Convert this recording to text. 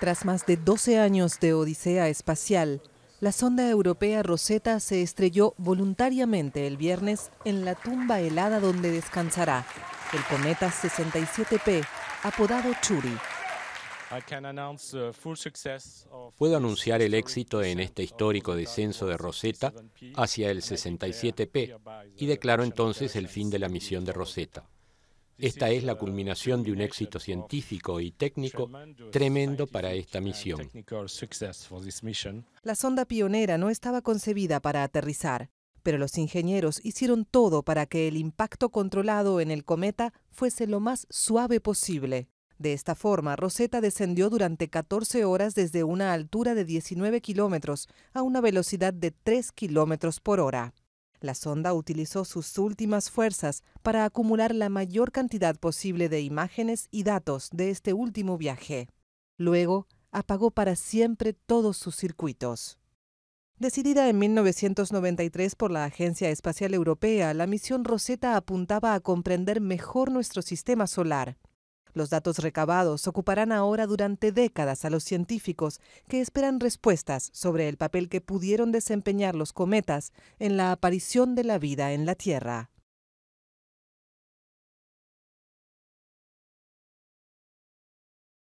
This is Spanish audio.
Tras más de 12 años de odisea espacial, la sonda europea Rosetta se estrelló voluntariamente el viernes en la tumba helada donde descansará el cometa 67P, apodado Churi. Puedo anunciar el éxito en este histórico descenso de Rosetta hacia el 67P y declaro entonces el fin de la misión de Rosetta. Esta es la culminación de un éxito científico y técnico tremendo para esta misión. La sonda pionera no estaba concebida para aterrizar, pero los ingenieros hicieron todo para que el impacto controlado en el cometa fuese lo más suave posible. De esta forma, Rosetta descendió durante 14 horas desde una altura de 19 kilómetros a una velocidad de 3 kilómetros por hora. La sonda utilizó sus últimas fuerzas para acumular la mayor cantidad posible de imágenes y datos de este último viaje. Luego, apagó para siempre todos sus circuitos. Decidida en 1993 por la Agencia Espacial Europea, la misión Rosetta apuntaba a comprender mejor nuestro sistema solar los datos recabados ocuparán ahora durante décadas a los científicos que esperan respuestas sobre el papel que pudieron desempeñar los cometas en la aparición de la vida en la Tierra.